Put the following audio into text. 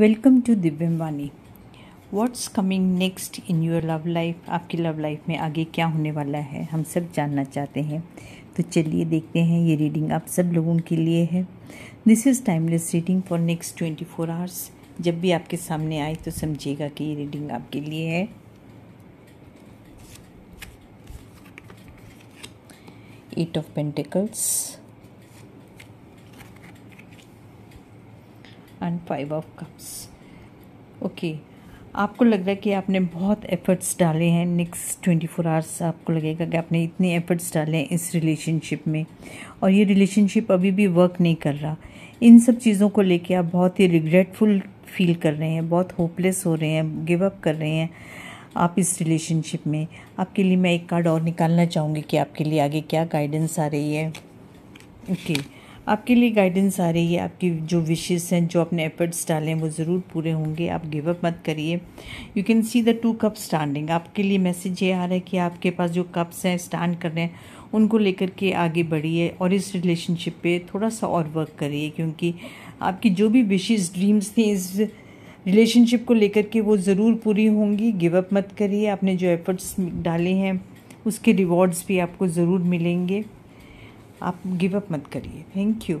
Welcome to Divyam Vani what's coming next in your love life आपकी love life में आगे क्या होने वाला है हम सब जानना चाहते हैं तो चलिए देखते हैं ये रीडिंग आप सब लोगों के लिए है this is timeless reading for next twenty four hours जब भी आपके सामने आए तो समझिएगा कि ये रीडिंग आपके लिए है eight of pentacles and five of cups okay आपको लग रहा है कि आपने बहुत एफर्ट्स डाले हैं नेक्स्ट ट्वेंटी फोर आवर्स आपको लगेगा कि आपने इतने एफर्ट्स डाले हैं इस रिलेशनशिप में और ये रिलेशनशिप अभी भी वर्क नहीं कर रहा इन सब चीज़ों को लेके आप बहुत ही रिग्रेटफुल फील कर रहे हैं बहुत होपलेस हो रहे हैं गिव अप कर रहे हैं आप इस रिलेशनशिप में आपके लिए मैं एक कार्ड और निकालना चाहूँगी कि आपके लिए आगे क्या गाइडेंस आ रही है ओके okay. आपके लिए गाइडेंस आ रही है आपकी जो विशेस हैं जो आपने एफर्ट्स डाले हैं वो ज़रूर पूरे होंगे आप गिव अप मत करिए you can see the two cup standing आपके लिए मैसेज ये आ रहा है कि आपके पास जो कप्स हैं स्टैंड कर रहे हैं उनको लेकर के आगे बढ़िए और इस रिलेशनशिप पे थोड़ा सा और वर्क करिए क्योंकि आपकी जो भी विशेष ड्रीम्स थी इस रिलेशनशिप को लेकर के वो ज़रूर पूरी होंगी गिव अप मत करिए आपने जो एफर्ट्स डाले हैं उसके रिवॉर्ड्स भी आपको ज़रूर मिलेंगे आप गिव अप मत करिए थैंक यू